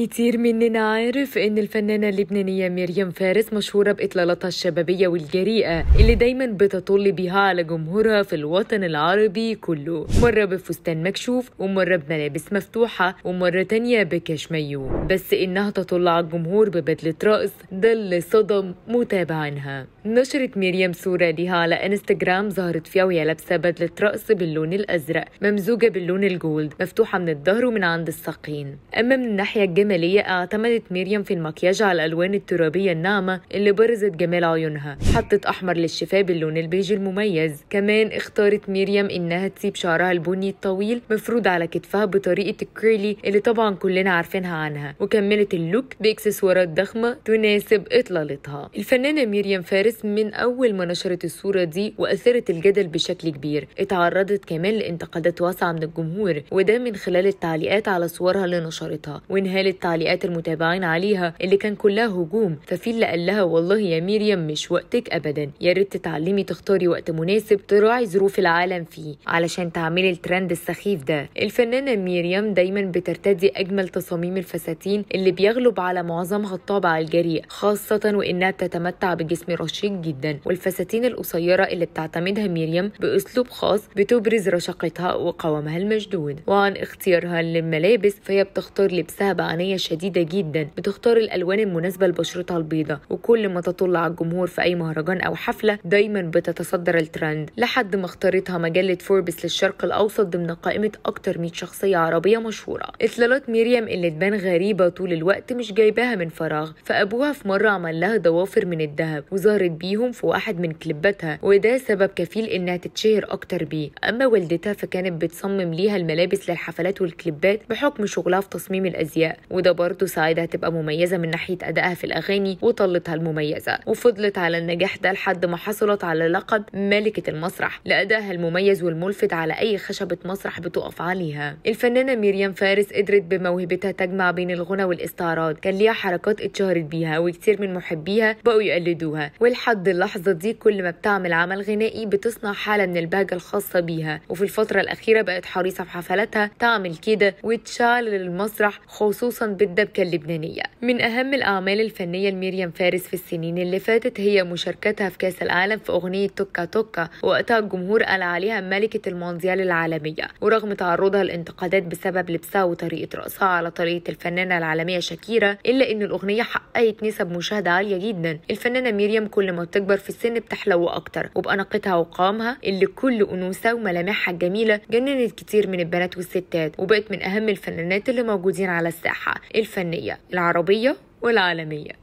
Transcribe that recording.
كتير مننا عارف ان الفنانة اللبنانية مريم فارس مشهورة بإطلالتها الشبابية والجريئة اللي دايما بتطل بها على جمهورها في الوطن العربي كله مرة بفستان مكشوف ومرة بملابس مفتوحة ومرة تانية بكشميو بس انها تطل على الجمهور ببدلة رأس ده اللي صدم متابعينها نشرت مريم صورة ليها على انستجرام ظهرت فيها وهي لابسة بدلة رأس باللون الأزرق ممزوجة باللون الجولد مفتوحة من الظهر ومن عند الساقين أما من الناحية الجنوبية جمالية اعتمدت مريم في المكياج على الألوان الترابية الناعمة اللي برزت جمال عيونها حطت أحمر للشفاه باللون البيج المميز كمان اختارت مريم إنها تسيب شعرها البني الطويل مفروض على كتفها بطريقة الكيرلي اللي طبعا كلنا عارفينها عنها وكملت اللوك بإكسسوارات ضخمة تناسب إطلالتها الفنانة مريم فارس من أول ما نشرت الصورة دي وأثرت الجدل بشكل كبير اتعرضت كمان لانتقادات واسعة من الجمهور وده من خلال التعليقات على صورها اللي نشرتها وانهالت التعليقات المتابعين عليها اللي كان كلها هجوم ففي اللي قال لها والله يا مريم مش وقتك ابدا يا ريت تتعلمي تختاري وقت مناسب تراعي ظروف العالم فيه علشان تعملي الترند السخيف ده الفنانه مريم دايما بترتدي اجمل تصاميم الفساتين اللي بيغلب على معظمها الطابع الجريء خاصه وانها بتتمتع بجسم رشيق جدا والفساتين القصيره اللي بتعتمدها مريم باسلوب خاص بتبرز رشاقتها وقوامها المشدود وعن اختيارها للملابس فهي بتختار لبسها بعناية العينية شديدة جدا بتختار الألوان المناسبة لبشرتها البيضاء وكل ما تطل على الجمهور في أي مهرجان أو حفلة دايما بتتصدر الترند لحد ما اختارتها مجلة فوربس للشرق الأوسط ضمن قائمة أكتر 100 شخصية عربية مشهورة إطلالات مريم اللي تبان غريبة طول الوقت مش جايباها من فراغ فأبوها في مرة عمل لها ضوافر من الذهب وظهرت بيهم في واحد من كليباتها وده سبب كفيل إنها تتشهر أكتر بيه أما والدتها فكانت بتصمم ليها الملابس للحفلات والكليبات بحكم شغلها في تصميم الأزياء وده برضه ساعدها تبقى مميزة من ناحية أدائها في الأغاني وطلتها المميزة وفضلت على النجاح ده لحد ما حصلت على لقب ملكة المسرح لأدائها المميز والملفت على أي خشبة مسرح بتقف عليها الفنانة مريم فارس قدرت بموهبتها تجمع بين الغنى والاستعراض كان ليها حركات اتشهرت بيها وكتير من محبيها بقوا يقلدوها ولحد اللحظة دي كل ما بتعمل عمل غنائي بتصنع حالة من البهجة الخاصة بيها وفي الفترة الأخيرة بقت حريصة في حفلاتها تعمل كده وتشعل المسرح خصوصا خصوصا بالدبكة اللبنانية من أهم الأعمال الفنية لمريم فارس في السنين اللي فاتت هي مشاركتها في كأس العالم في أغنية توكا توكا وقتها الجمهور قال عليها ملكة المونديال العالمية ورغم تعرضها لانتقادات بسبب لبسها وطريقة رأسها على طريقة الفنانة العالمية شاكيرا إلا إن الأغنية حققت نسب مشاهدة عالية جدا الفنانة مريم كل ما بتكبر في السن بتحلو أكتر وبأناقتها وقامها اللي كل أنوثة وملامحها الجميلة جننت كتير من البنات والستات وبقت من أهم الفنانات اللي موجودين على الساحة الفنية العربية والعالمية